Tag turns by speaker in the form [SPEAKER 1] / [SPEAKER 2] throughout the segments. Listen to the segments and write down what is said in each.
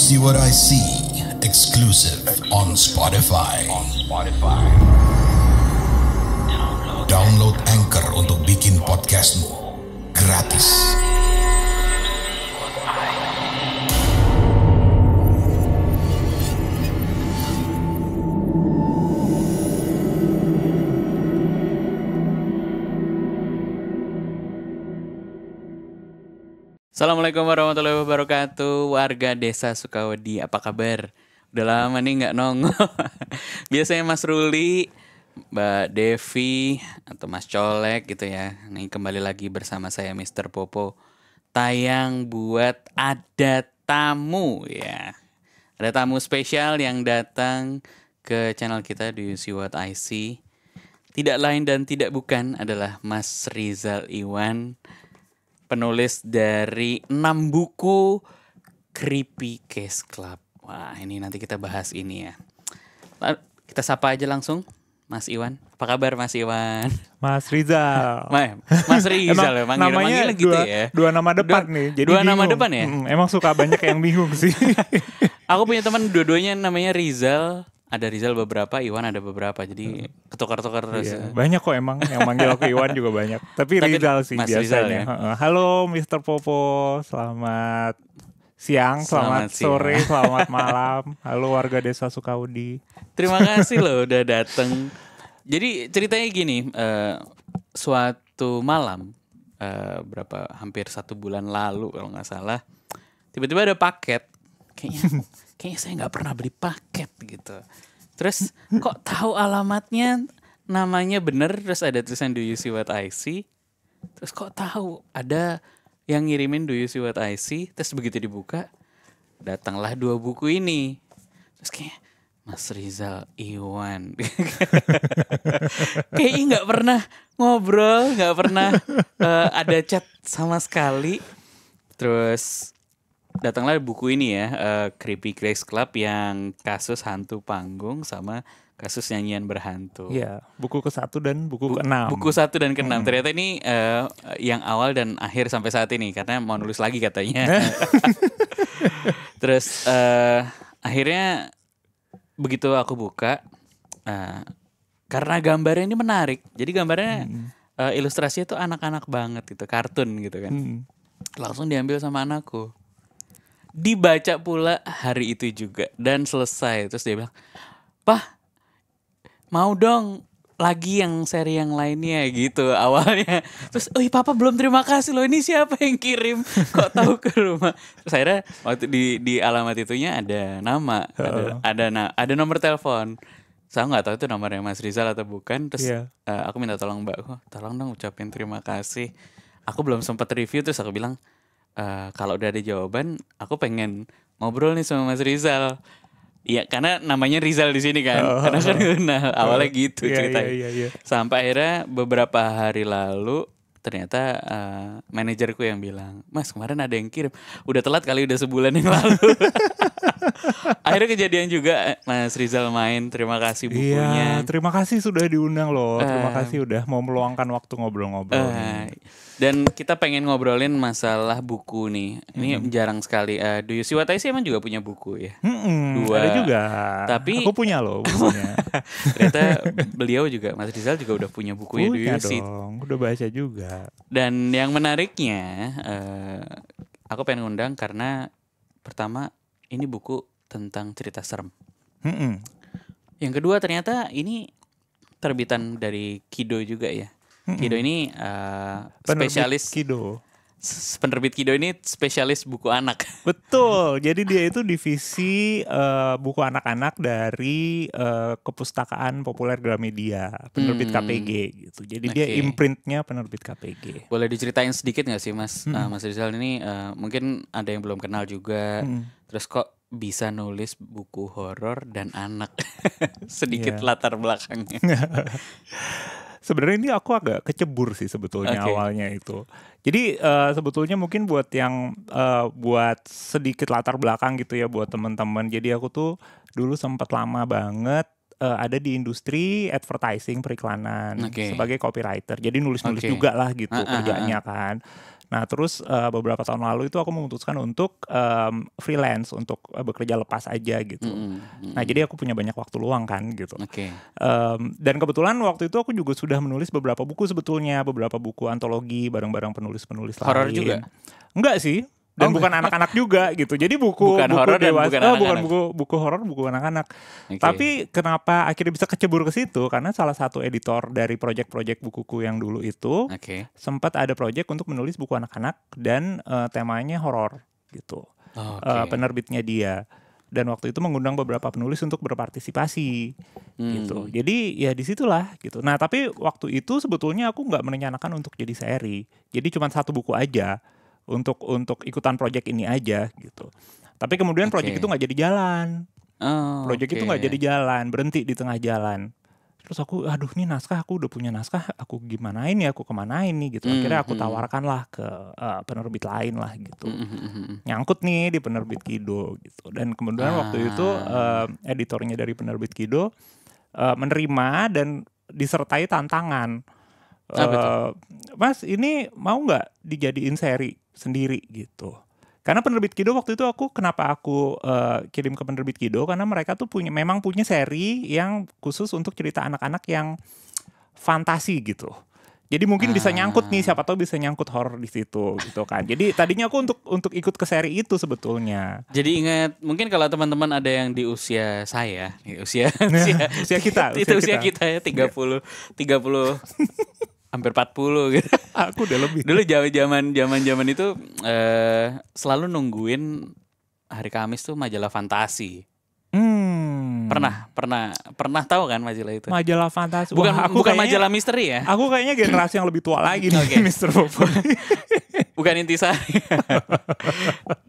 [SPEAKER 1] See What I See, exclusive on Spotify. On Spotify.
[SPEAKER 2] Download, Download Anchor untuk bikin podcastmu gratis.
[SPEAKER 1] Assalamualaikum warahmatullahi wabarakatuh Warga desa Sukawedi, apa kabar? Udah lama nih nggak nongol Biasanya Mas Ruli, Mbak Devi, atau Mas Colek gitu ya Nih kembali lagi bersama saya Mr. Popo Tayang buat ada tamu ya Ada tamu spesial yang datang ke channel kita di See What I See Tidak lain dan tidak bukan adalah Mas Rizal Iwan penulis dari enam buku Creepy Case Club. Wah, ini nanti kita bahas ini ya. Kita sapa aja langsung. Mas Iwan. Apa kabar Mas Iwan?
[SPEAKER 2] Mas Rizal. Mas Rizal emang, ya, manggil, namanya manggil gitu dua, ya. Dua nama depan dua, nih. Jadi dua bingung. nama depan ya? Hmm, emang suka banyak yang bingung sih.
[SPEAKER 1] Aku punya teman dua-duanya namanya Rizal, ada Rizal beberapa, Iwan ada beberapa. Jadi hmm. ketukar-tukar terus. Iya. Banyak kok emang yang manggil aku Iwan juga banyak. Tapi, Tapi Rizal sih Mas biasanya. Rizal, ya?
[SPEAKER 2] Halo Mr. Popo, selamat siang, selamat, selamat siang. sore, selamat malam. Halo warga Desa Sukaudi. Terima kasih
[SPEAKER 1] loh udah datang. Jadi ceritanya gini, uh, suatu malam uh, berapa hampir satu bulan lalu kalau nggak salah, tiba-tiba ada paket kayaknya saya nggak pernah beli paket gitu terus kok tahu alamatnya namanya bener terus ada tulisan do you see what I see terus kok tahu ada yang ngirimin do you see what I see terus begitu dibuka datanglah dua buku ini terus kayak Mas Rizal Iwan kayaknya nggak pernah ngobrol nggak pernah uh, ada chat sama sekali terus datanglah buku ini ya uh, Creepy Grace Club yang kasus hantu panggung sama kasus nyanyian berhantu. Iya,
[SPEAKER 2] buku ke satu dan buku ke 6 Buku satu dan ke 6 Hmm.
[SPEAKER 1] Ternyata ini uh, yang awal dan akhir sampai saat ini karena mau nulis lagi katanya. Terus uh, akhirnya begitu aku buka uh, karena gambarnya ini menarik. Jadi gambarnya hmm. uh, ilustrasinya tuh anak-anak banget gitu, kartun gitu kan. Hmm. Langsung diambil sama anakku dibaca pula hari itu juga dan selesai terus dia bilang pah mau dong lagi yang seri yang lainnya gitu awalnya terus oh papa belum terima kasih loh ini siapa yang kirim kok tahu ke rumah terus akhirnya waktu di di alamat itunya ada nama ada oh. ada ada nomor telepon saya nggak tahu itu nomor yang Mas Rizal atau bukan terus yeah. Iya. uh, aku minta tolong mbak oh, tolong dong ucapin terima kasih aku belum sempat review terus aku bilang uh, kalau udah ada jawaban, aku pengen ngobrol nih sama Mas Rizal. Iya, karena namanya Rizal di sini kan. Oh, karena kan oh, awalnya gitu yeah, iya, ceritanya. Yeah, yeah, yeah. Sampai akhirnya beberapa hari lalu ternyata uh, manajerku yang bilang, Mas kemarin ada yang kirim, udah telat kali udah sebulan yang lalu. Akhirnya kejadian juga Mas Rizal main, terima kasih iya, bukunya. Iya,
[SPEAKER 2] terima kasih sudah diundang loh, terima eh. kasih udah mau meluangkan waktu ngobrol-ngobrol. Uh,
[SPEAKER 1] dan kita pengen ngobrolin masalah buku nih, ini hmm. jarang sekali. Uh, Do You See What I See emang juga punya buku ya? Hmm, Dua. Ada juga. Tapi aku punya loh bukunya. ternyata beliau juga Mas Rizal juga udah punya buku punya ya Do You See.
[SPEAKER 2] udah baca juga.
[SPEAKER 1] Dan yang menariknya uh, aku pengen undang karena pertama ini buku tentang cerita serem. Mm -mm. Yang kedua ternyata ini terbitan dari Kido juga ya. Mm -mm. Kido ini uh, spesialis Kido penerbit Kido ini spesialis buku anak.
[SPEAKER 2] Betul. Jadi dia itu divisi uh, buku anak-anak dari uh, Kepustakaan Populer Gramedia, penerbit hmm. KPG gitu. Jadi okay. dia imprintnya penerbit KPG.
[SPEAKER 1] Boleh diceritain sedikit nggak sih, Mas? Hmm. Uh, Mas Rizal ini uh, mungkin ada yang belum kenal juga. Hmm. Terus kok bisa nulis buku horor dan anak? sedikit iya.
[SPEAKER 2] latar belakangnya. sebenarnya ini aku agak kecebur sih sebetulnya okay. awalnya itu. Jadi uh, sebetulnya mungkin buat yang uh, buat sedikit latar belakang gitu ya buat teman-teman. Jadi aku tuh dulu sempat lama banget uh, ada di industri advertising periklanan okay. sebagai copywriter. Jadi nulis-nulis okay. juga lah gitu uh, uh, kerjanya kan. Nah terus uh, beberapa tahun lalu itu aku memutuskan untuk um, freelance untuk uh, bekerja lepas aja gitu. Mm -hmm. Nah jadi aku punya banyak waktu luang kan gitu. Oke. Okay. Um, dan kebetulan waktu itu aku juga sudah menulis beberapa buku sebetulnya beberapa buku antologi bareng-bareng penulis-penulis lain. Horor juga? Enggak sih dan oh. bukan anak-anak juga gitu. Jadi buku bukan buku dewasa, bukan, oh, anak-anak. bukan buku buku horor, buku anak-anak. Okay. Tapi kenapa akhirnya bisa kecebur ke situ? Karena salah satu editor dari proyek-proyek bukuku yang dulu itu okay. sempat ada proyek untuk menulis buku anak-anak dan uh, temanya horor gitu. okay. uh, eh, penerbitnya dia dan waktu itu mengundang beberapa penulis untuk berpartisipasi gitu. hmm. gitu jadi ya disitulah gitu nah tapi waktu itu sebetulnya aku nggak merencanakan untuk jadi seri jadi cuma satu buku aja untuk untuk ikutan proyek ini aja gitu. Tapi kemudian okay. proyek itu nggak jadi jalan. Oh, proyek okay. itu nggak jadi jalan, berhenti di tengah jalan. Terus aku, aduh nih naskah aku udah punya naskah, aku gimana ini aku kemana ini gitu. Hmm, Akhirnya aku hmm. tawarkan lah ke uh, penerbit lain lah gitu.
[SPEAKER 1] Hmm,
[SPEAKER 2] Nyangkut nih di penerbit Kido gitu. Dan kemudian ah. waktu itu uh, editornya dari penerbit Kido uh, menerima dan disertai tantangan. Uh, Mas ini mau nggak dijadiin seri sendiri gitu. Karena penerbit Kido waktu itu aku kenapa aku uh, kirim ke penerbit Kido karena mereka tuh punya memang punya seri yang khusus untuk cerita anak-anak yang fantasi gitu. Jadi mungkin ah. bisa nyangkut nih siapa tahu bisa nyangkut horor di situ gitu kan. Jadi tadinya aku untuk untuk ikut ke seri itu sebetulnya.
[SPEAKER 1] Jadi ingat mungkin kalau teman-teman ada yang di usia saya, usia usia, usia kita, usia itu usia kita ya 30 30 hampir 40 gitu. Aku udah lebih. Dulu zaman zaman zaman zaman itu eh, selalu nungguin hari Kamis tuh majalah fantasi.
[SPEAKER 2] Hmm. Pernah,
[SPEAKER 1] pernah, pernah tahu kan majalah itu?
[SPEAKER 2] Majalah fantasi. Bukan, Wah, aku bukan kayaknya, majalah misteri ya? Aku kayaknya generasi yang lebih tua lagi nih, okay. Mister Popo.
[SPEAKER 1] bukan intisari.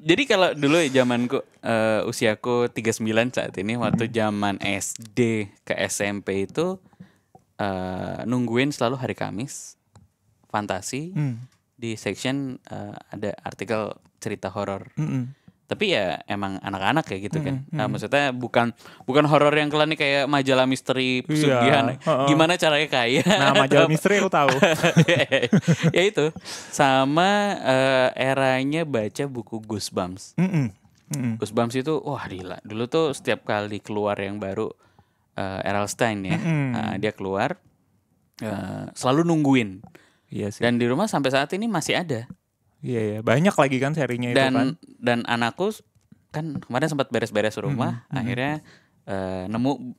[SPEAKER 1] Jadi kalau dulu ya zamanku uh, usiaku 39 saat ini waktu hmm. zaman SD ke SMP itu uh, nungguin selalu hari Kamis fantasi hmm. di section uh, ada artikel cerita horor. -mm. tapi ya emang anak-anak ya gitu kan. Mm, kan Nah, maksudnya bukan bukan horor yang kelan kayak majalah misteri iya, pesugihan. Yeah, uh, uh. Gimana caranya kaya? Nah, majalah misteri aku tahu. ya itu sama uh, eranya baca buku Goosebumps. Mm -mm. Mm -mm. Goosebumps itu wah gila. Dulu tuh setiap kali keluar yang baru uh, Stein ya. Mm-hmm. Uh, dia keluar uh, selalu nungguin. Iya sih. Dan di rumah sampai saat ini masih ada.
[SPEAKER 2] Iya ya, banyak lagi kan serinya dan, itu kan.
[SPEAKER 1] Dan anakku kan kemarin sempat beres-beres rumah, mm-hmm. akhirnya uh, nemu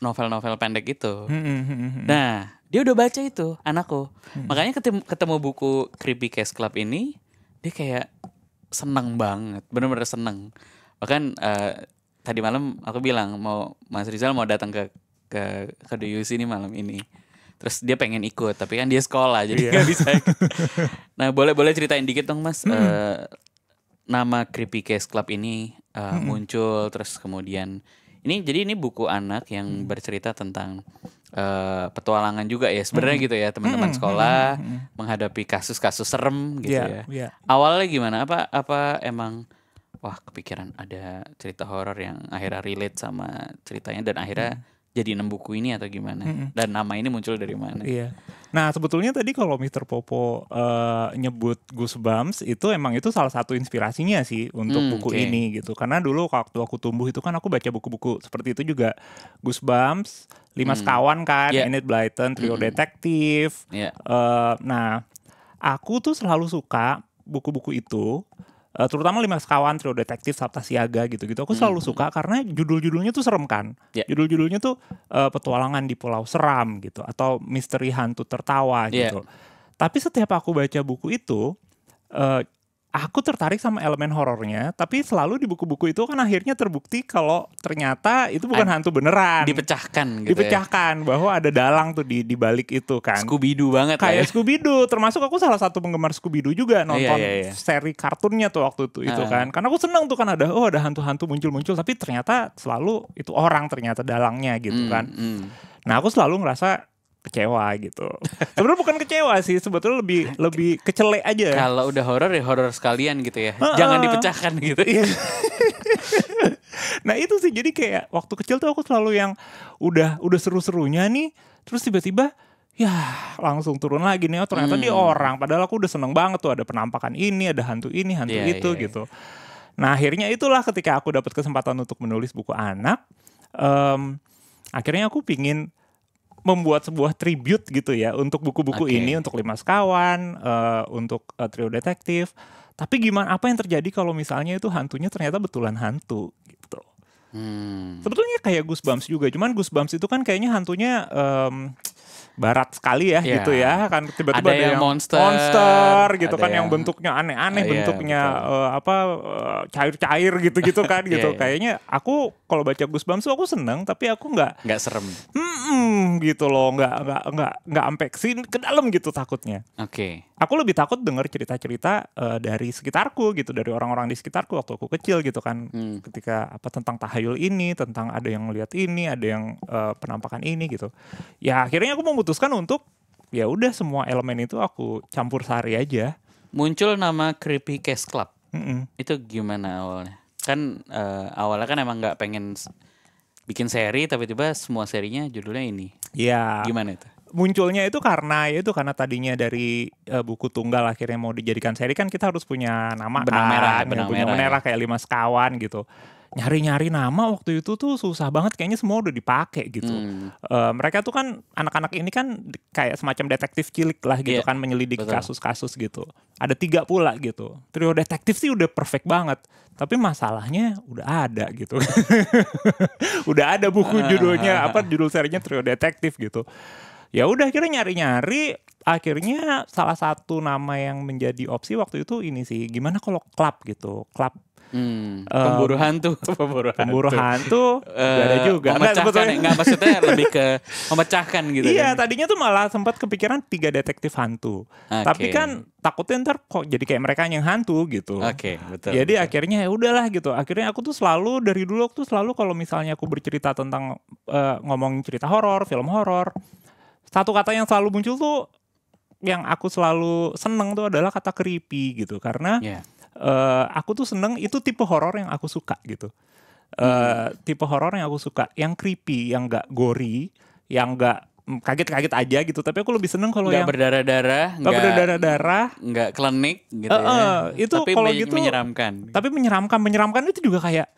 [SPEAKER 1] novel-novel pendek itu. Mm-hmm. Nah, dia udah baca itu anakku. Mm-hmm. Makanya ketemu, ketemu buku Creepy Case Club ini, dia kayak seneng banget, bener-bener seneng. Bahkan uh, tadi malam aku bilang mau Mas Rizal mau datang ke ke ke DUC ini malam ini. Terus dia pengen ikut, tapi kan dia sekolah jadi iya. nggak yeah. bisa. nah boleh boleh ceritain dikit dong Mas. Hmm. Uh, nama Creepy Case Club ini uh, hmm. muncul, terus kemudian ini jadi ini buku anak yang hmm. bercerita tentang uh, petualangan juga ya sebenarnya hmm. gitu ya teman-teman hmm, hmm, sekolah hmm. menghadapi kasus-kasus serem gitu yeah, ya. Yeah. Awalnya gimana? Apa apa emang wah kepikiran ada cerita horor yang akhirnya hmm. relate sama ceritanya dan akhirnya hmm. jadi enam buku ini atau gimana hmm. dan nama ini muncul dari mana iya
[SPEAKER 2] nah sebetulnya tadi kalau Mr. Popo uh, nyebut Goosebumps itu emang itu salah satu inspirasinya sih untuk hmm, buku okay. ini gitu karena dulu waktu aku tumbuh itu kan aku baca buku-buku seperti itu juga Goosebumps lima hmm. sekawan kan yeah. Enid Blyton trio hmm. detektif yeah. Iya. uh, nah aku tuh selalu suka buku-buku itu Uh, terutama lima sekawan trio detektif Sabta Siaga gitu-gitu aku selalu hmm. suka karena judul-judulnya tuh serem kan yeah. judul-judulnya tuh uh, petualangan di Pulau Seram gitu atau misteri hantu tertawa yeah. gitu tapi setiap aku baca buku itu uh, aku tertarik sama elemen horornya, tapi selalu di buku-buku itu kan akhirnya terbukti kalau ternyata itu bukan A hantu beneran. Dipecahkan gitu. Ya. Dipecahkan ya. bahwa ada dalang tuh di di balik itu kan. Scooby banget Kayak ya. Scooby Doo, termasuk aku salah satu penggemar Scooby Doo juga iya, nonton iya, iya, iya. seri kartunnya tuh waktu itu itu ah. kan. Karena aku seneng tuh kan ada oh ada hantu-hantu muncul-muncul tapi ternyata selalu itu orang ternyata dalangnya gitu mm, kan. Mm. Nah, aku selalu ngerasa kecewa gitu. Sebenarnya bukan kecewa sih, sebetulnya lebih lebih kecelek aja.
[SPEAKER 1] Kalau udah horor ya horor sekalian gitu ya. Uh, Jangan dipecahkan gitu. Iya.
[SPEAKER 2] nah, itu sih jadi kayak waktu kecil tuh aku selalu yang udah udah seru-serunya nih, terus tiba-tiba ya langsung turun lagi nih oh ternyata hmm. dia orang padahal aku udah seneng banget tuh ada penampakan ini ada hantu ini hantu yeah, itu yeah, iya. gitu yeah. nah akhirnya itulah ketika aku dapat kesempatan untuk menulis buku anak um, akhirnya aku pingin membuat sebuah tribute gitu ya untuk buku-buku okay. ini untuk lima sekawan uh, eh, untuk uh, trio detektif tapi gimana apa yang terjadi kalau misalnya itu hantunya ternyata betulan hantu gitu hmm. sebetulnya kayak Gus Bams juga cuman Gus Bams itu kan kayaknya hantunya um, barat sekali ya yeah. gitu ya kan tiba-tiba ada, ada yang, monster, monster gitu kan yang, yang bentuknya aneh-aneh uh, bentuknya yeah, eh, uh, apa uh, cair-cair gitu-gitu kan gitu yeah, yeah. kayaknya aku kalau baca Gus Bamsu aku seneng tapi aku nggak nggak serem gitu loh nggak nggak nggak nggak sampai ke dalam gitu takutnya oke okay aku lebih takut dengar cerita-cerita uh, dari sekitarku gitu dari orang-orang di sekitarku waktu aku kecil gitu kan hmm. ketika apa tentang tahayul ini tentang ada yang lihat ini ada yang uh, penampakan ini gitu ya akhirnya aku memutuskan untuk ya udah semua elemen itu aku campur sari aja muncul
[SPEAKER 1] nama creepy case club mm -mm. itu gimana awalnya kan uh, awalnya kan emang nggak pengen bikin seri tapi tiba semua serinya judulnya ini. Iya. Gimana itu?
[SPEAKER 2] munculnya itu karena ya itu karena tadinya dari uh, buku tunggal akhirnya mau dijadikan seri kan kita harus punya nama benang kan, merah, benang punya merah, merah ya. kayak lima sekawan gitu nyari-nyari nama waktu itu tuh susah banget kayaknya semua udah dipakai gitu. Hmm. Uh, mereka tuh kan anak-anak ini kan kayak semacam detektif cilik lah gitu yeah. kan menyelidiki kasus-kasus gitu. Ada tiga pula gitu. Trio detektif sih udah perfect banget, tapi masalahnya udah ada gitu. udah ada buku ah. judulnya apa judul serinya trio detektif gitu ya udah kira nyari-nyari akhirnya salah satu nama yang menjadi opsi waktu itu ini sih gimana kalau klub gitu klub Hmm, pemburu hantu, pemburu hantu, pemburu hantu, uh, ada eh, juga. Memecahkan, ya, nggak, maksudnya lebih ke memecahkan gitu. Iya, kan? tadinya tuh malah sempat kepikiran tiga detektif hantu, okay. tapi kan takutnya ntar kok jadi kayak mereka yang hantu gitu. Oke, okay, betul. Jadi betul. akhirnya ya udahlah gitu. Akhirnya aku tuh selalu dari dulu aku tuh selalu kalau misalnya aku bercerita tentang uh, eh, ngomong cerita horor, film horor, satu kata yang selalu muncul tuh yang aku selalu seneng tuh adalah kata creepy gitu karena yeah. Iya. uh, aku tuh seneng itu tipe horor yang aku suka gitu uh, hmm. tipe horor yang aku suka yang creepy yang gak gori yang gak mm, kaget-kaget aja gitu tapi aku lebih seneng kalau yang
[SPEAKER 1] berdarah-darah
[SPEAKER 2] nggak berdarah-darah
[SPEAKER 1] nggak klinik gitu uh, uh, ya. itu tapi kalau gitu menyeramkan
[SPEAKER 2] tapi menyeramkan menyeramkan itu juga kayak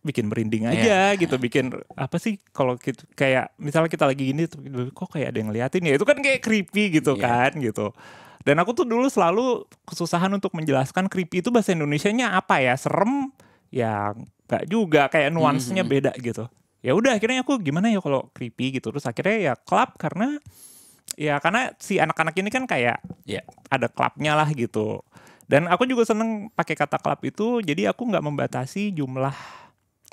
[SPEAKER 2] bikin merinding iya. aja yeah. gitu bikin apa sih kalau gitu, kayak misalnya kita lagi gini kok kayak ada yang ngeliatin ya itu kan kayak creepy gitu yeah. kan gitu dan aku tuh dulu selalu kesusahan untuk menjelaskan creepy itu bahasa Indonesia-nya apa ya serem ya nggak juga kayak mm hmm. beda gitu ya udah akhirnya aku gimana ya kalau creepy gitu terus akhirnya ya klub karena ya karena si anak-anak ini kan kayak yeah. ada klubnya lah gitu dan aku juga seneng pakai kata klub itu jadi aku nggak membatasi jumlah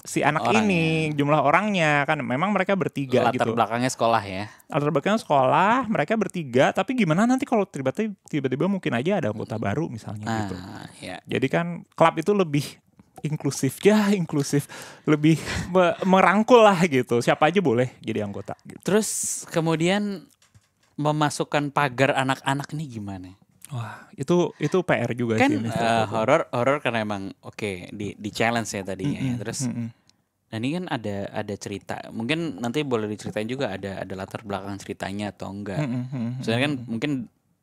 [SPEAKER 2] si anak orangnya. ini jumlah orangnya kan memang mereka bertiga latar gitu. belakangnya sekolah ya latar belakangnya sekolah mereka bertiga tapi gimana nanti kalau tiba-tiba tiba-tiba mungkin aja ada anggota baru misalnya ah, gitu ya. jadi kan klub itu lebih inklusif ya inklusif lebih merangkul lah gitu siapa aja boleh jadi anggota gitu. terus kemudian
[SPEAKER 1] memasukkan pagar anak-anak ini gimana Wah, itu itu PR juga kan, sih. Kan eh, uh, horor horor karena emang oke okay, di di challenge ya tadinya mm -hmm. ya. Terus mm -hmm. Nah ini kan ada ada cerita, mungkin nanti boleh diceritain juga ada ada latar belakang ceritanya atau enggak. Mm -hmm. Soalnya kan mungkin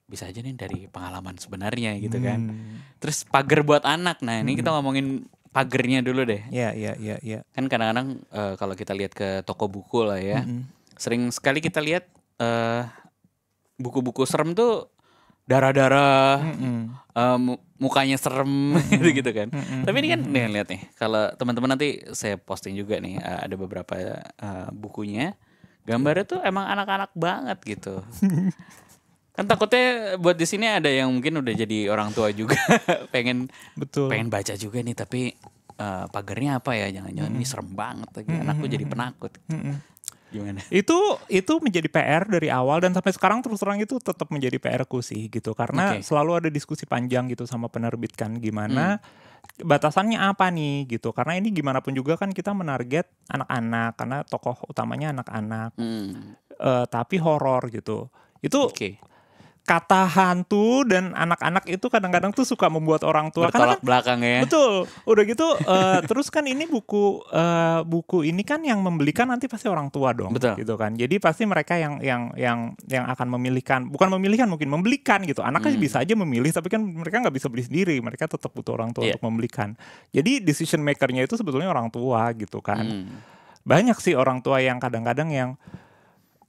[SPEAKER 1] bisa aja nih dari pengalaman sebenarnya gitu kan. Hmm. Terus pagar buat anak. Nah, ini hmm. kita ngomongin pagernya dulu deh. Iya, iya, iya, iya. Kan kadang-kadang uh, kalau kita lihat ke toko buku lah ya. Hmm. Sering sekali kita lihat uh, buku-buku serem tuh darah-darah, mm -mm. uh, mukanya serem gitu-gitu mm kan. Tapi ini kan nih lihat nih, kalau teman-teman nanti saya posting juga nih uh, ada beberapa uh, bukunya. Gambarnya tuh emang anak-anak banget gitu. kan takutnya buat di sini ada yang mungkin udah jadi orang tua juga pengen betul pengen baca juga nih tapi uh, eh, pagarnya apa ya jangan-jangan ini serem banget lagi anakku jadi penakut Mm-hmm. Gimana?
[SPEAKER 2] Itu itu menjadi PR dari awal dan sampai sekarang terus terang itu tetap menjadi PR-ku sih gitu karena okay. selalu ada diskusi panjang gitu sama penerbit kan gimana hmm batasannya apa nih gitu karena ini gimana pun juga kan kita menarget anak-anak karena tokoh utamanya anak-anak hmm. uh, tapi horor gitu itu okay kata hantu dan anak-anak itu kadang-kadang tuh suka membuat orang tua kan
[SPEAKER 1] belakang ya
[SPEAKER 2] betul udah gitu uh, terus kan ini buku uh, buku ini kan yang membelikan nanti pasti orang tua dong betul. gitu kan jadi pasti mereka yang yang yang yang akan memilihkan bukan memilihkan mungkin membelikan gitu anaknya hmm. bisa aja memilih tapi kan mereka nggak bisa beli sendiri mereka tetap butuh orang tua yeah. untuk membelikan jadi decision makernya itu sebetulnya orang tua gitu kan hmm. banyak sih orang tua yang kadang-kadang yang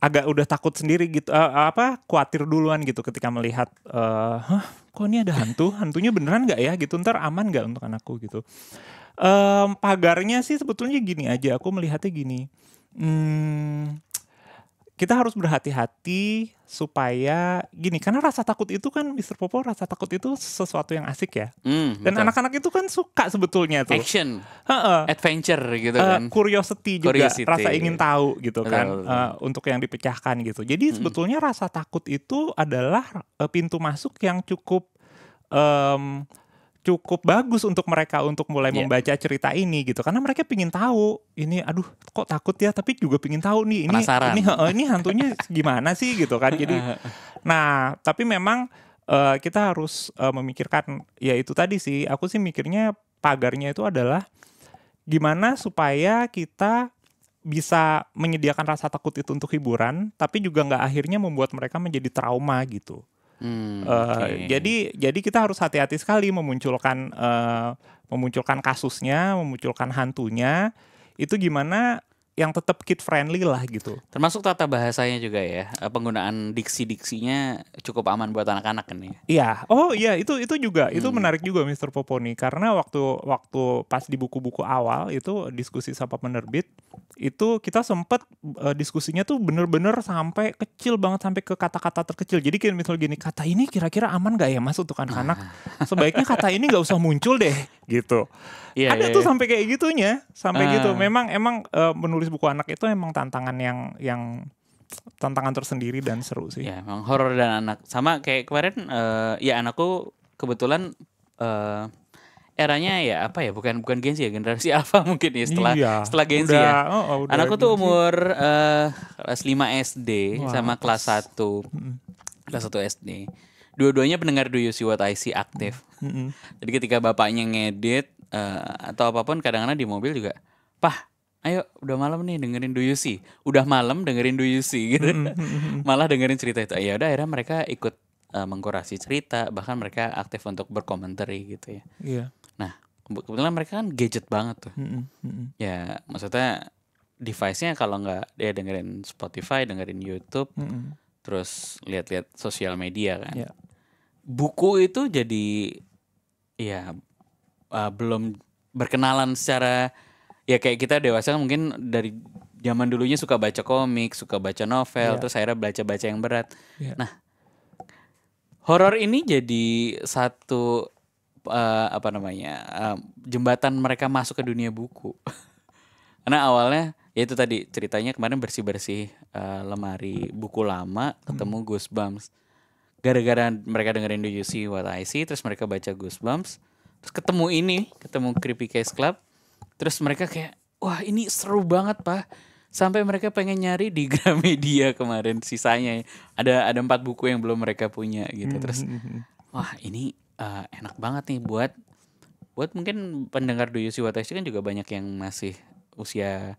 [SPEAKER 2] agak udah takut sendiri gitu uh, apa khawatir duluan gitu ketika melihat uh, eh, huh, kok ini ada hantu hantunya beneran nggak ya gitu ntar aman nggak untuk anakku gitu um, pagarnya sih sebetulnya gini aja aku melihatnya gini hmm, kita harus berhati-hati supaya gini karena rasa takut itu kan Mr. Popo rasa takut itu sesuatu yang asik ya mm, dan anak-anak itu kan suka sebetulnya tuh action uh-uh. adventure gitu uh, kan curiosity juga curiosity. rasa iya. ingin tahu gitu betul, kan betul. Uh, untuk yang dipecahkan gitu jadi mm. sebetulnya rasa takut itu adalah uh, pintu masuk yang cukup um, cukup bagus untuk mereka untuk mulai yeah. membaca cerita ini gitu karena mereka pingin tahu ini aduh kok takut ya tapi juga pingin tahu nih ini Penasaran. ini ini hantunya gimana sih gitu kan jadi nah tapi memang uh, kita harus uh, memikirkan ya itu tadi sih aku sih mikirnya pagarnya itu adalah gimana supaya kita bisa menyediakan rasa takut itu untuk hiburan tapi juga nggak akhirnya membuat mereka menjadi trauma gitu Hmm, uh, eh, okay. Jadi jadi kita harus hati-hati sekali memunculkan uh, memunculkan kasusnya, memunculkan hantunya. Itu gimana yang tetap kid friendly lah gitu. Termasuk tata bahasanya juga ya, eh,
[SPEAKER 1] penggunaan diksi-diksinya cukup aman buat anak-anak kan ya.
[SPEAKER 2] Iya, oh iya itu itu juga itu hmm. menarik juga Mr. Poponi karena waktu waktu pas di buku-buku awal itu diskusi sama penerbit itu kita sempet uh, diskusinya tuh bener-bener sampai kecil banget sampai ke kata-kata terkecil. Jadi kayak misal gini kata ini kira-kira aman gak ya mas untuk anak-anak? Ah. Sebaiknya kata ini gak usah muncul deh gitu. Yeah, Ada yeah, tuh yeah. sampai kayak gitunya, sampai uh. gitu. Memang emang uh, eh, menurut nulis buku anak itu emang tantangan yang yang tantangan tersendiri dan seru sih. Ya, emang
[SPEAKER 1] horor dan anak. Sama kayak kemarin uh, ya anakku kebetulan uh, eranya ya apa ya bukan bukan Gen Z ya generasi apa mungkin ya setelah iya, setelah Gen Z ya. Oh, oh, Anakku tuh umur uh, kelas 5 SD Wah, sama kelas 1. Kelas 1 SD. Dua-duanya pendengar Do You See What I See aktif. Mm -hmm. Jadi ketika bapaknya ngedit uh, atau apapun kadang-kadang di mobil juga, "Pah, ayo udah malam nih dengerin Do You See. Udah malam dengerin Do You See gitu. Hmm, hmm, hmm. Malah dengerin cerita itu. Ya udah akhirnya mereka ikut uh, mengkurasi cerita, bahkan mereka aktif untuk berkomentari gitu ya. Iya. Nah, kebetulan mereka kan gadget banget tuh. Ya, maksudnya device-nya kalau nggak dia dengerin Spotify, dengerin YouTube, terus lihat-lihat sosial media kan. Yeah. Buku itu jadi ya uh, belum berkenalan secara ya kayak kita dewasa mungkin dari zaman dulunya suka baca komik, suka baca novel, yeah. terus akhirnya baca-baca yang berat. Yeah. Nah, horor ini jadi satu uh, apa namanya uh, jembatan mereka masuk ke dunia buku. Karena awalnya ya itu tadi ceritanya kemarin bersih-bersih uh, lemari buku lama, ketemu hmm. Goosebumps. Gara-gara mereka dengerin Do You See What I See, terus mereka baca Goosebumps, terus ketemu ini, ketemu Creepy Case Club, Terus mereka kayak, wah ini seru banget pak. Sampai mereka pengen nyari di Gramedia kemarin sisanya. Ada ada empat buku yang belum mereka punya gitu. Terus hmm, hmm, hmm, wah ini uh, enak banget nih buat buat mungkin pendengar Do You See kan juga banyak yang masih usia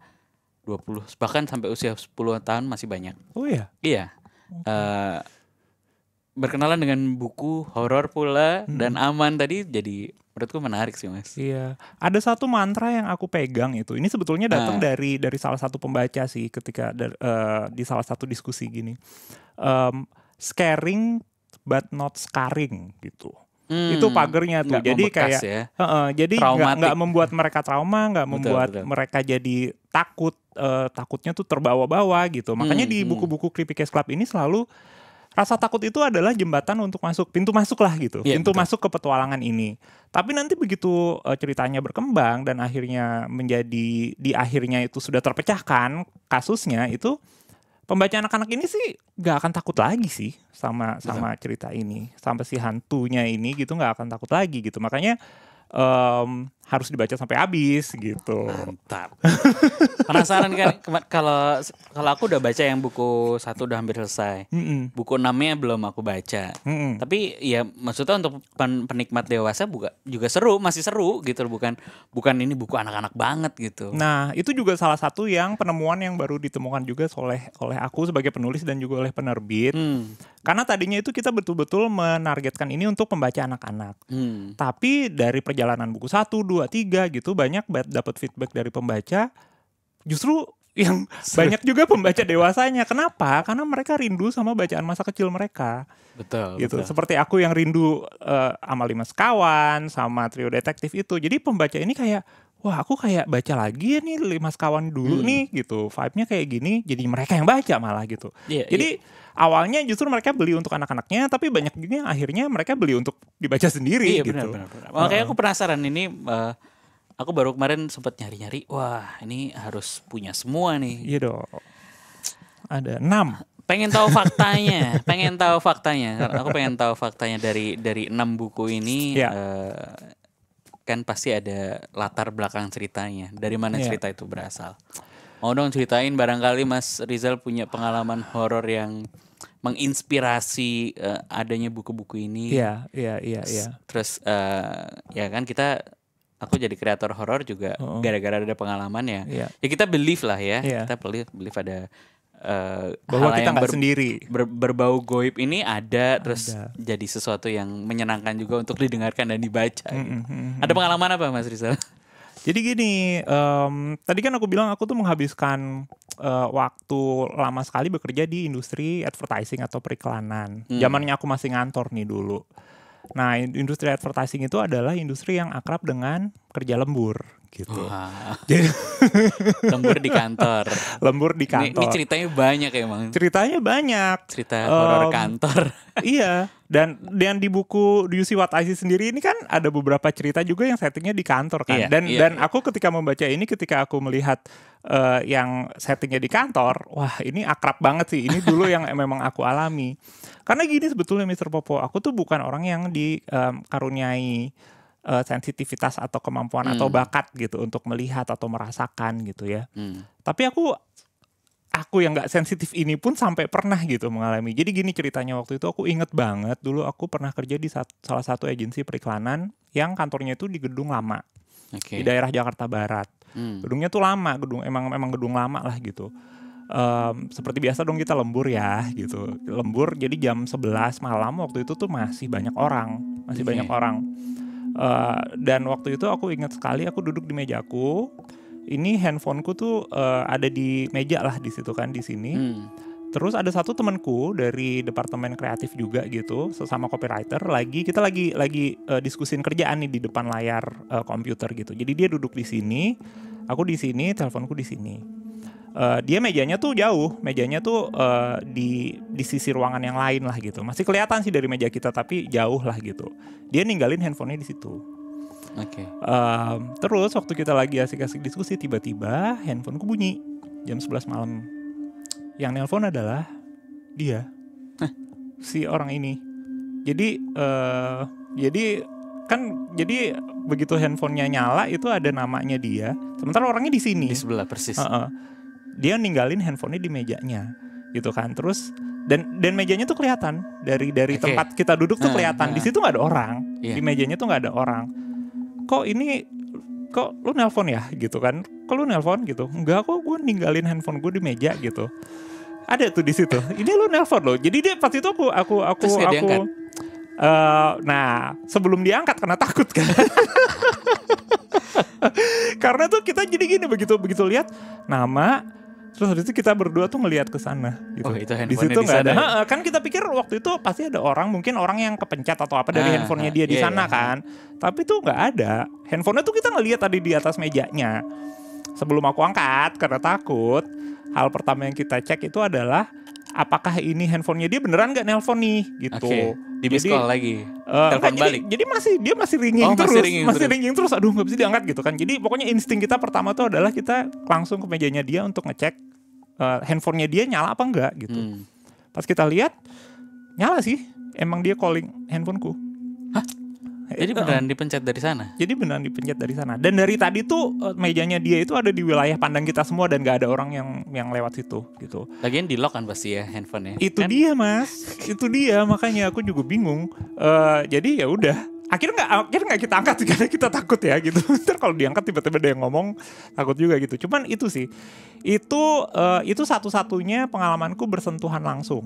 [SPEAKER 1] 20 bahkan sampai usia 10 tahun masih banyak. Oh iya. Iya. Okay. Uh, eh, berkenalan dengan buku horor pula hmm. dan aman tadi jadi menurutku menarik sih mas. Iya,
[SPEAKER 2] ada satu mantra yang aku pegang itu. Ini sebetulnya datang nah. dari dari salah satu pembaca sih ketika uh, di salah satu diskusi gini. Um, scaring but not scarring gitu. Hmm, itu pagernya tuh. jadi kayak ya. uh, uh, jadi nggak membuat mereka trauma, nggak membuat betul. mereka jadi takut uh, takutnya tuh terbawa-bawa gitu. Makanya hmm, di hmm. buku-buku Creepy Case Club ini selalu Rasa takut itu adalah jembatan untuk masuk, pintu masuk lah gitu, yeah, pintu betul. masuk ke petualangan ini. Tapi nanti begitu uh, ceritanya berkembang dan akhirnya menjadi di akhirnya itu sudah terpecahkan kasusnya itu pembaca anak-anak ini sih nggak akan takut lagi sih sama betul. sama cerita ini, sampai si hantunya ini gitu nggak akan takut lagi gitu. Makanya um, harus dibaca sampai habis gitu. Mantap. Penasaran kan kalau kalau aku udah baca yang buku satu udah hampir selesai.
[SPEAKER 1] Mm-mm. Buku enamnya belum aku baca. Mm-mm. Tapi ya maksudnya untuk pen- penikmat dewasa juga juga seru, masih seru gitu bukan bukan ini buku anak-anak banget gitu. Nah, itu
[SPEAKER 2] juga salah satu yang penemuan yang baru ditemukan juga oleh oleh aku sebagai penulis dan juga oleh penerbit. Mm. Karena tadinya itu kita betul-betul menargetkan ini untuk pembaca anak-anak. Mm. Tapi dari perjalanan buku satu, dua tiga gitu banyak dapat feedback dari pembaca justru yang banyak juga pembaca dewasanya. Kenapa? Karena mereka rindu sama bacaan masa kecil mereka.
[SPEAKER 1] Betul. Gitu. Betul.
[SPEAKER 2] Seperti aku yang rindu uh, eh, sama Lima Sekawan, sama Trio Detektif itu. Jadi pembaca ini kayak wah aku kayak baca lagi ya nih lima kawan dulu hmm. nih gitu vibe-nya kayak gini jadi mereka yang baca malah gitu yeah, jadi yeah. awalnya justru mereka beli untuk anak-anaknya tapi banyak gini akhirnya mereka beli untuk dibaca sendiri yeah, gitu benar, benar, makanya aku
[SPEAKER 1] penasaran ini uh, aku baru kemarin sempat nyari-nyari wah ini harus punya semua nih iya dong ada enam pengen tahu faktanya, pengen tahu faktanya. Aku pengen tahu faktanya dari dari enam buku ini. Yeah. Iya. Uh, kan pasti ada latar belakang ceritanya. Dari mana yeah. cerita itu berasal? Mau dong ceritain barangkali Mas Rizal punya pengalaman horor yang menginspirasi uh, adanya buku-buku ini. Iya, yeah, iya, yeah, iya, iya. iya. Terus uh, ya kan kita aku jadi kreator horor juga gara-gara ada pengalaman ya. Yeah. Ya kita believe lah ya. Yeah. Kita believe believe ada Uh, bahwa kita nggak sendiri ber, berbau goib ini ada, ada terus jadi sesuatu yang menyenangkan juga untuk didengarkan dan
[SPEAKER 2] dibaca. Mm -hmm. gitu. Ada pengalaman apa Mas Rizal? Jadi gini, um, tadi kan aku bilang aku tuh menghabiskan uh, waktu lama sekali bekerja di industri advertising atau periklanan. mm. Zamannya aku masih ngantor nih dulu. Nah, industri advertising itu adalah industri yang akrab dengan kerja lembur gitu. Jadi lembur di kantor. lembur di kantor. Ini, ini ceritanya banyak emang. Ya, ceritanya banyak. Cerita um, horor kantor. iya, dan dan di buku Do You See What I See sendiri ini kan ada beberapa cerita juga yang settingnya di kantor kan. Iya, dan iya, dan iya. aku ketika membaca ini ketika aku melihat uh, yang settingnya di kantor, wah ini akrab banget sih. Ini dulu yang memang aku alami. Karena gini sebetulnya Mr. Popo, aku tuh bukan orang yang dikaruniai um, uh, sensitivitas atau kemampuan hmm. atau bakat gitu untuk melihat atau merasakan gitu ya. Hmm. Tapi aku aku yang nggak sensitif ini pun sampai pernah gitu mengalami. Jadi gini ceritanya waktu itu aku inget banget dulu aku pernah kerja di sat salah satu agensi periklanan yang kantornya itu di gedung lama okay. di daerah Jakarta Barat. Hmm. Gedungnya tuh lama, gedung emang emang gedung lama lah gitu. Um, seperti biasa dong kita lembur ya gitu lembur jadi jam 11 malam waktu itu tuh masih banyak orang masih okay. Iya. banyak orang Uh, dan waktu itu aku ingat sekali aku duduk di mejaku. Ini handphoneku tuh uh, ada di meja lah di situ kan di sini. Hmm. Terus ada satu temanku dari departemen kreatif juga gitu, sesama copywriter lagi kita lagi lagi uh, diskusin kerjaan nih di depan layar uh, komputer gitu. Jadi dia duduk di sini, aku di sini, teleponku di sini uh, dia mejanya tuh jauh, mejanya tuh uh, di di sisi ruangan yang lain lah gitu. Masih kelihatan sih dari meja kita tapi jauh lah gitu. Dia ninggalin handphonenya di situ. Oke. Okay. Um, terus waktu kita lagi asik-asik diskusi tiba-tiba handphone ku bunyi jam 11 malam. Yang nelpon adalah dia. Huh? Si orang ini. Jadi uh, jadi kan jadi begitu handphonenya nyala itu ada namanya dia. Sementara orangnya di sini. Di sebelah persis. Uh -uh dia ninggalin handphonenya di mejanya gitu kan terus dan dan mejanya tuh kelihatan dari dari okay. tempat kita duduk tuh nah, kelihatan di nah. situ nggak ada orang yeah. di mejanya tuh nggak ada orang kok ini kok lu nelpon ya gitu kan kok lu nelpon gitu enggak kok gue ninggalin handphone gue di meja gitu ada tuh di situ ini lu nelpon lo. jadi dia pas itu aku aku aku Terus aku uh, nah sebelum diangkat karena takut kan karena tuh kita jadi gini begitu begitu lihat nama Terus habis itu kita berdua tuh ngelihat ke sana gitu. Oh, itu di situ nggak ada. Ya? kan kita pikir waktu itu pasti ada orang mungkin orang yang kepencet atau apa dari ah, handphonenya ah, dia ah, di iya, iya. sana iya, kan. Tapi tuh nggak ada. Handphonenya tuh kita ngelihat tadi di atas mejanya. Sebelum aku angkat karena takut, hal pertama yang kita cek itu adalah apakah ini handphonenya dia beneran nggak nelpon nih gitu. Okay. Di jadi, call
[SPEAKER 1] lagi. Uh, Telepon balik. Jadi,
[SPEAKER 2] jadi masih dia masih ringing oh, terus, masih ringing, masih ringing terus. Aduh nggak bisa diangkat gitu kan. Jadi pokoknya insting kita pertama tuh adalah kita langsung ke mejanya dia untuk ngecek uh, handphonenya dia nyala apa enggak gitu. Hmm. Pas kita lihat nyala sih, emang dia calling handphoneku. Hah? Eh, jadi eh, beneran uh, dipencet dari sana. Jadi beneran dipencet dari sana. Dan dari tadi tuh mejanya dia itu ada di wilayah pandang kita semua dan gak ada orang yang yang lewat situ
[SPEAKER 1] gitu. Lagian di lock kan pasti ya handphonenya. Itu kan?
[SPEAKER 2] dia mas, itu dia makanya aku juga bingung. Uh, jadi ya udah akhirnya nggak akhirnya gak kita angkat karena kita takut ya gitu ntar kalau diangkat tiba-tiba ada yang ngomong takut juga gitu cuman itu sih itu uh, itu satu-satunya pengalamanku bersentuhan langsung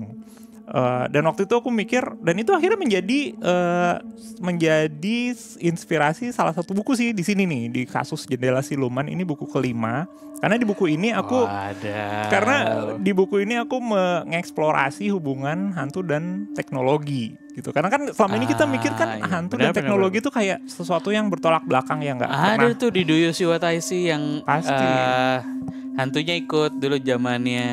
[SPEAKER 2] uh, dan waktu itu aku mikir dan itu akhirnya menjadi uh, menjadi inspirasi salah satu buku sih di sini nih di kasus jendela siluman ini buku kelima karena di buku ini aku karena di buku ini aku mengeksplorasi hubungan hantu dan teknologi gitu karena kan selama ini kita mikir kan ah, iya. hantu iya, dan teknologi bener, itu kayak sesuatu yang bertolak belakang ya nggak ada pernah.
[SPEAKER 1] tuh di I See yang pasti uh, hantunya ikut dulu zamannya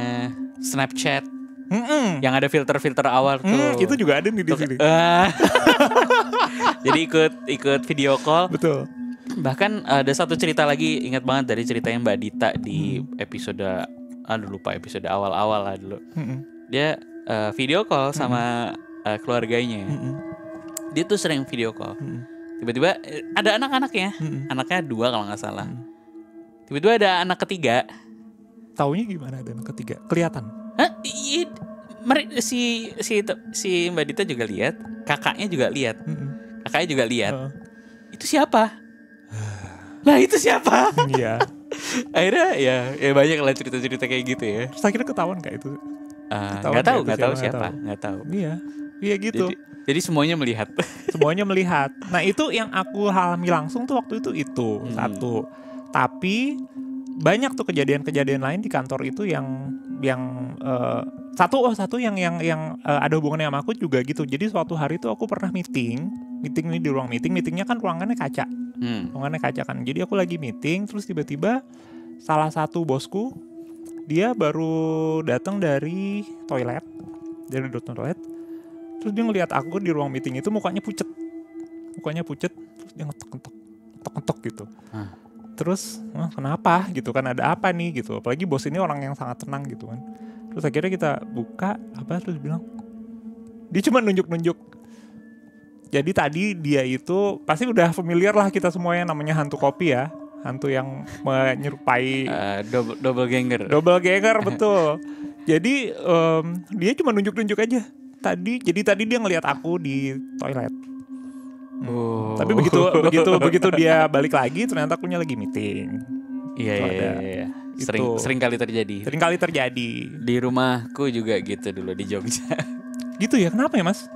[SPEAKER 1] Snapchat mm -mm. yang ada filter-filter awal mm, tuh mm, itu
[SPEAKER 2] juga ada nih di sini uh,
[SPEAKER 1] jadi ikut ikut video call betul bahkan ada satu cerita lagi ingat banget dari ceritanya Mbak Dita di hmm. episode aduh lupa episode awal-awal lah dulu hmm. dia uh, video call sama uh, keluarganya. Mm -hmm. Dia tuh sering video call. Mm -hmm. Tiba-tiba eh, ada anak-anaknya, mm -hmm. anaknya dua kalau nggak salah. Mm -hmm. Tiba-tiba ada anak ketiga.
[SPEAKER 2] Taunya gimana ada anak ketiga? Kelihatan?
[SPEAKER 1] Hah? I, i- si si si Mbak Dita juga lihat, kakaknya juga lihat, mm -hmm. kakaknya juga lihat. Uh. Itu siapa? lah itu siapa? Iya. akhirnya ya, ya banyak lah cerita-cerita kayak gitu ya. Terus
[SPEAKER 2] akhirnya ketahuan kayak itu?
[SPEAKER 1] Uh, ah, gak tahu, gak tahu siapa, gak
[SPEAKER 2] tahu. Iya. Iya gitu. Jadi, jadi semuanya melihat. semuanya melihat. Nah itu yang aku alami langsung tuh waktu itu itu hmm. satu. Tapi banyak tuh kejadian-kejadian lain di kantor itu yang yang uh, satu oh satu yang yang yang uh, ada hubungannya sama aku juga gitu. Jadi suatu hari tuh aku pernah meeting, meeting ini di ruang meeting, meetingnya kan ruangannya kaca, hmm. ruangannya kaca kan. Jadi aku lagi meeting, terus tiba-tiba salah satu bosku dia baru datang dari toilet, dari toilet terus dia ngelihat aku di ruang meeting itu mukanya pucet mukanya pucet terus dia ngetok ngetok ngetok ngetok gitu hmm. terus ah, kenapa gitu kan ada apa nih gitu apalagi bos ini orang yang sangat tenang gitu kan terus akhirnya kita buka apa terus bilang dia cuma nunjuk nunjuk jadi tadi dia itu pasti udah familiar lah kita semuanya namanya hantu kopi ya hantu yang menyerupai uh, double, double ganger double ganger betul jadi um, dia cuma nunjuk nunjuk aja tadi jadi tadi dia ngelihat aku di toilet.
[SPEAKER 1] Hmm. Tapi begitu begitu begitu dia
[SPEAKER 2] balik lagi ternyata akunya lagi meeting. Iya iya, iya iya. Sering itu. sering
[SPEAKER 1] kali terjadi. Sering kali terjadi. Di rumahku juga gitu dulu di Jogja.
[SPEAKER 2] gitu ya? Kenapa ya, Mas?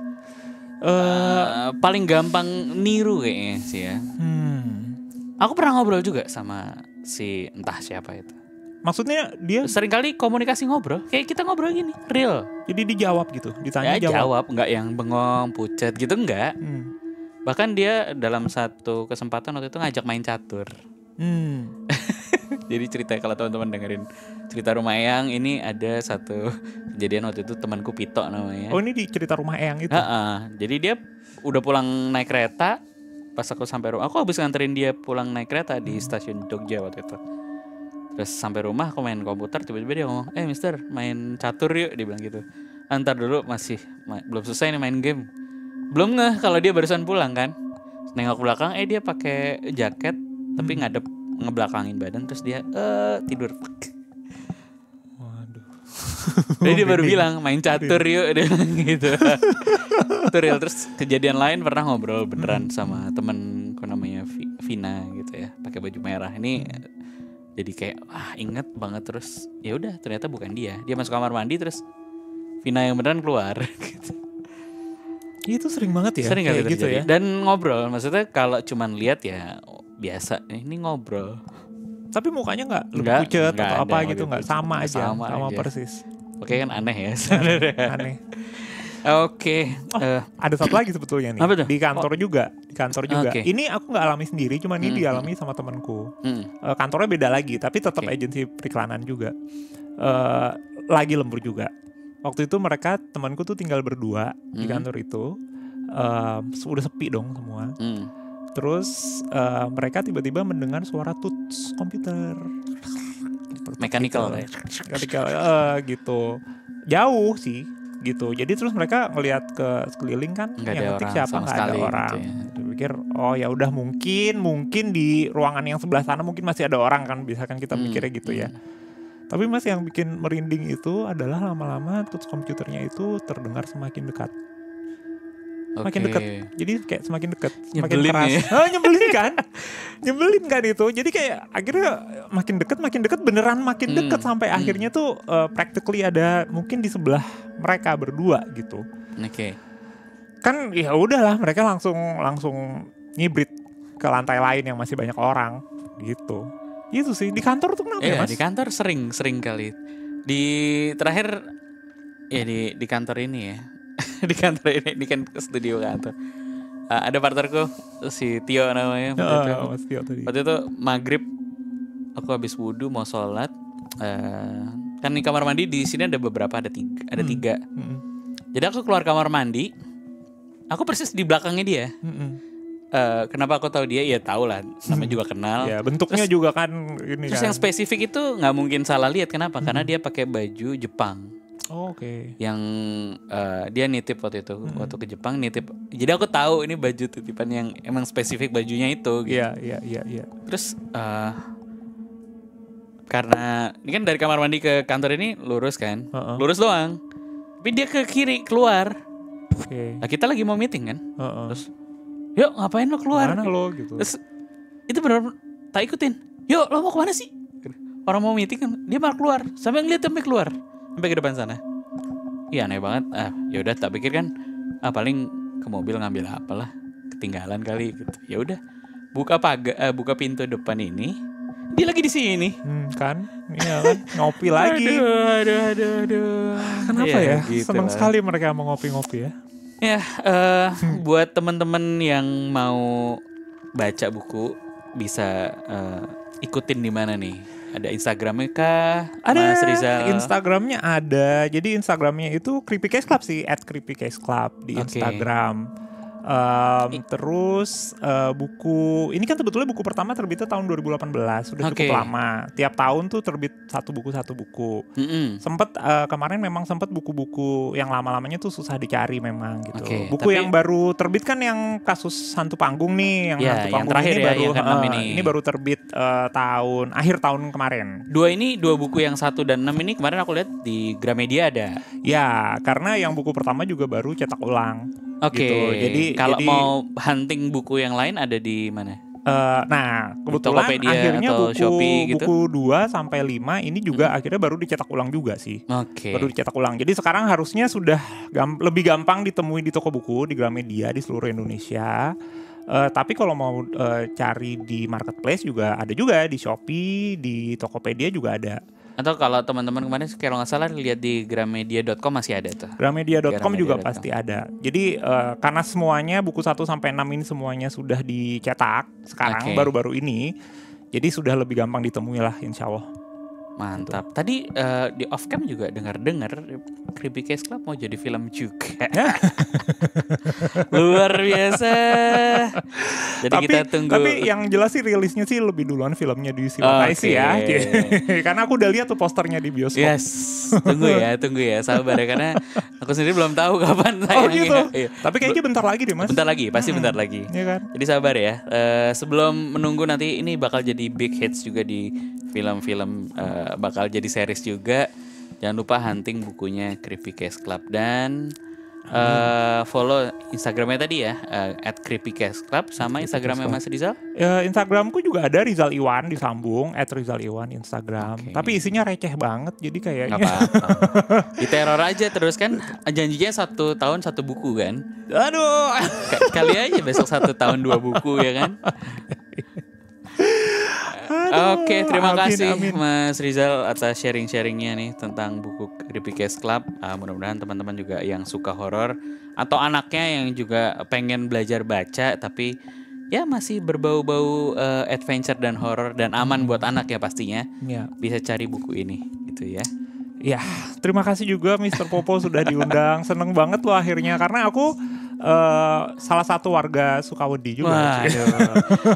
[SPEAKER 1] Uh, uh, paling gampang niru kayaknya sih ya. Hmm. Aku pernah ngobrol juga sama si entah siapa itu
[SPEAKER 2] maksudnya dia sering kali komunikasi ngobrol kayak kita ngobrol gini real jadi dijawab gitu ditanya ya, jawab. jawab
[SPEAKER 1] nggak yang bengong pucet gitu nggak hmm. bahkan dia dalam satu kesempatan waktu itu ngajak main catur
[SPEAKER 2] hmm.
[SPEAKER 1] jadi cerita kalau teman-teman dengerin cerita rumah Eyang ini ada satu kejadian waktu itu temanku Pito namanya
[SPEAKER 2] oh ini di cerita rumah Eyang itu
[SPEAKER 1] Ha-ha. jadi dia udah pulang naik kereta pas aku sampai rumah aku habis nganterin dia pulang naik kereta di stasiun Jogja waktu itu terus sampai rumah aku main komputer tiba-tiba dia ngomong eh mister main catur yuk dia bilang gitu antar ah, dulu masih ma belum selesai nih main game belum ngeh kalau dia barusan pulang kan nengok belakang eh dia pakai jaket tapi hmm. ngadep ngebelakangin badan terus dia eh tidur waduh jadi dia baru bilang main catur yuk dia bilang gitu tutorial terus kejadian lain pernah ngobrol beneran hmm. sama temen namanya Vina gitu ya pakai baju merah ini hmm jadi kayak ah inget banget terus ya udah ternyata bukan dia dia masuk kamar mandi terus Vina yang beneran keluar gitu.
[SPEAKER 2] Iya, itu sering banget ya sering kali gitu ya
[SPEAKER 1] dan ngobrol maksudnya kalau cuman lihat ya biasa ini ngobrol tapi mukanya nggak lebih enggak, pucet atau
[SPEAKER 2] apa gitu nggak sama, sama aja sama, sama aja. persis oke kan aneh ya aneh Oke. Okay. Oh, uh. Ada satu lagi sebetulnya nih. Apa tuh? Di kantor oh. juga, di kantor juga. Okay. Ini aku nggak alami sendiri, cuman hmm. ini dialami hmm. sama temanku. Hmm. Uh, kantornya beda lagi, tapi tetap okay. agensi periklanan juga. Uh, lagi lembur juga. Waktu itu mereka temanku tuh tinggal berdua hmm. di kantor itu. Uh, udah sepi dong semua. Hmm. Terus uh, mereka tiba-tiba mendengar suara tuts komputer. Mechanical, mechanical, ya. Mechanical, uh, gitu. Jauh sih, gitu jadi terus mereka ngelihat ke sekeliling kan gak yang ketik siapa nggak ada gitu orang gitu ya. pikir oh ya udah mungkin mungkin di ruangan yang sebelah sana mungkin masih ada orang kan bisa kan kita hmm. mikirnya gitu ya iya. tapi mas yang bikin merinding itu adalah lama-lama terus komputernya itu terdengar semakin dekat Makin dekat. Jadi kayak semakin dekat, semakin nyebelin keras. Ya? Oh, nyebelin kan? nyebelin kan itu. Jadi kayak akhirnya makin dekat, makin dekat beneran makin hmm. dekat sampai hmm. akhirnya tuh uh, practically ada mungkin di sebelah mereka berdua gitu. Oke. Okay. Kan ya udahlah mereka langsung langsung ngibrit ke lantai lain yang masih banyak orang gitu. Itu sih di kantor tuh kenapa yeah, ya, iya, Mas? di kantor
[SPEAKER 1] sering sering kali. Di terakhir ya di di kantor ini ya di kantor ini ini kan studio kantor uh, eh, ada partnerku si Tio namanya ah, waktu itu mas Tio tadi. waktu itu maghrib aku habis wudhu mau sholat uh, kan di kamar mandi di sini ada beberapa ada tiga ada hmm. tiga hmm. jadi aku keluar kamar mandi aku persis di belakangnya dia hmm. Uh, kenapa aku tahu dia? Ya tahu lah, namanya hmm. juga kenal. ya, bentuknya terus, juga kan ini Terus kan. yang spesifik itu nggak mungkin salah lihat kenapa? Hmm. Karena dia pakai baju Jepang. Oh, Oke. Okay. Yang uh, dia nitip waktu itu hmm. waktu ke Jepang nitip. Jadi aku tahu ini baju titipan yang emang spesifik bajunya itu. Gitu. Iya iya iya. iya. Terus uh, karena ini kan dari kamar mandi ke kantor ini lurus kan, uh -uh. lurus doang. Tapi dia ke kiri keluar. Oke. Okay. Nah kita lagi mau meeting kan. Uh -uh. Terus yuk ngapain lo keluar? Mana lo gitu. Terus itu benar tak ikutin. Yuk lo mau kemana sih? Orang mau meeting kan dia malah keluar. Sampai ngeliat sampai keluar sampai ke depan sana iya aneh banget ah ya udah tak pikir kan ah paling ke mobil ngambil apalah ketinggalan kali gitu ya udah buka pagar uh, eh, buka pintu depan ini dia lagi di sini hmm, kan iya kan? ngopi lagi aduh aduh
[SPEAKER 2] aduh, aduh. kenapa ya, ya? Gitu senang lah. sekali mereka mau ngopi-ngopi ya
[SPEAKER 1] ya uh, buat teman-teman yang mau baca buku bisa uh, ikutin di mana nih ada Instagramnya kah?
[SPEAKER 2] Ada. Mas Rizal. Instagramnya ada. Jadi Instagramnya itu Creepy Case Club sih. At Creepy Case Club di okay. Instagram. Um, terus uh, buku ini kan sebetulnya buku pertama terbitnya tahun 2018 sudah okay. cukup lama. Tiap tahun tuh terbit satu buku satu buku. Mm -hmm. Sempet uh, kemarin memang sempet buku-buku yang lama-lamanya tuh susah dicari memang gitu. Okay, buku tapi, yang baru terbit kan yang kasus hantu panggung nih yang yeah, hantu panggung yang terakhir ini ya, baru yang uh, ini. ini baru terbit uh, tahun akhir tahun kemarin.
[SPEAKER 1] Dua ini dua buku yang satu dan enam ini kemarin aku lihat di Gramedia ada.
[SPEAKER 2] Ya karena yang buku pertama juga baru cetak ulang. Oke. Okay. Gitu. Jadi kalau jadi, mau
[SPEAKER 1] hunting buku yang lain ada di mana?
[SPEAKER 2] Uh, nah, kebetulan Tokopedia akhirnya atau buku Shopee gitu? buku 2 sampai 5 ini juga hmm. akhirnya baru dicetak ulang juga sih. Oke. Okay. Baru dicetak ulang. Jadi sekarang harusnya sudah gam lebih gampang ditemui di toko buku, di Gramedia di seluruh Indonesia. Uh, tapi kalau mau uh, cari di marketplace juga ada juga di Shopee, di Tokopedia juga ada.
[SPEAKER 1] Atau kalau teman-teman kemarin kalau nggak salah lihat di gramedia.com masih ada tuh.
[SPEAKER 2] Gramedia.com gramedia juga Gramedia pasti ada. Jadi uh, karena semuanya buku 1 sampai 6 ini semuanya sudah dicetak sekarang baru-baru okay. ini. Jadi sudah lebih gampang ditemui lah insya Allah. Mantap. Gitu. Tadi
[SPEAKER 1] uh, di off cam juga dengar-dengar Creepy Case Club mau jadi film juga.
[SPEAKER 2] Ya. Luar biasa. Jadi tapi, kita tunggu. Tapi yang jelas sih rilisnya sih lebih duluan filmnya di Silvanai okay. sih ya. karena aku udah lihat tuh posternya di
[SPEAKER 1] bioskop. Yes. Tunggu ya, tunggu ya, sabar ya karena aku sendiri belum tahu kapan oh, tayangnya. Oh gitu. Iya. Tapi kayaknya bentar lagi deh, Mas. Bentar lagi, pasti hmm. bentar lagi. Iya kan? Jadi sabar ya. Uh, sebelum menunggu nanti ini bakal jadi big hits juga di film-film uh, bakal jadi series juga. Jangan lupa hunting bukunya Creepy Case Club dan uh, follow Instagramnya tadi ya eh, at uh, Creepy Case Club sama Instagramnya Mas Rizal.
[SPEAKER 2] Uh, Instagramku juga ada Rizal Iwan disambung at Rizal Iwan Instagram. Okay. Tapi isinya receh banget jadi kayaknya. Gak apa Di teror aja terus kan janjinya satu
[SPEAKER 1] tahun satu buku kan.
[SPEAKER 2] Aduh. kali aja
[SPEAKER 1] besok satu tahun dua buku ya kan. Aduh, Oke, terima amin, kasih amin. Mas Rizal atas sharing-sharingnya nih tentang buku Creepy Case Club. Uh, mudah-mudahan teman-teman juga yang suka horor atau anaknya yang juga pengen belajar baca tapi ya masih berbau-bau uh, adventure dan horor dan aman buat anak ya pastinya. Ya. Bisa cari buku ini gitu ya.
[SPEAKER 2] Ya, terima kasih juga Mr. Popo sudah diundang. Seneng banget loh akhirnya karena aku uh, salah satu warga Sukawedi juga. Wah,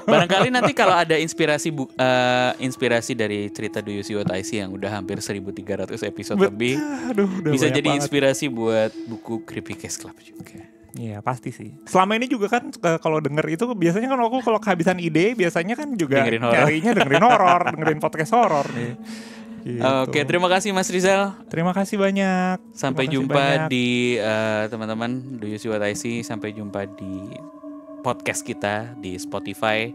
[SPEAKER 1] Barangkali nanti kalau ada inspirasi bu, uh, inspirasi dari cerita Do You See What I See yang udah hampir 1300 episode lebih. Aduh, udah bisa jadi banget. inspirasi buat buku Creepy
[SPEAKER 2] Case Club juga. Iya pasti sih. Selama ini juga kan eh, kalau denger itu biasanya kan aku kalau kehabisan ide biasanya kan juga dengerin carinya dengerin horor, dengerin podcast horor. nih. Gitu.
[SPEAKER 1] Oke, terima kasih Mas Rizal.
[SPEAKER 2] Terima kasih banyak. Sampai kasih jumpa banyak. di
[SPEAKER 1] teman eh, teman-teman Do You See What I See. Sampai jumpa di podcast kita di Spotify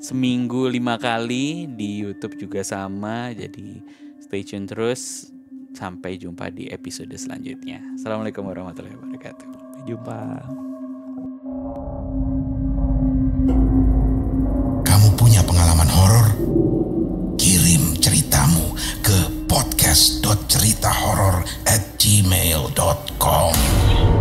[SPEAKER 1] seminggu lima kali di YouTube juga sama. Jadi stay tune terus. Sampai jumpa di episode selanjutnya. Assalamualaikum warahmatullahi wabarakatuh.
[SPEAKER 2] Sampai jumpa.
[SPEAKER 1] podcast.cerita at gmail.com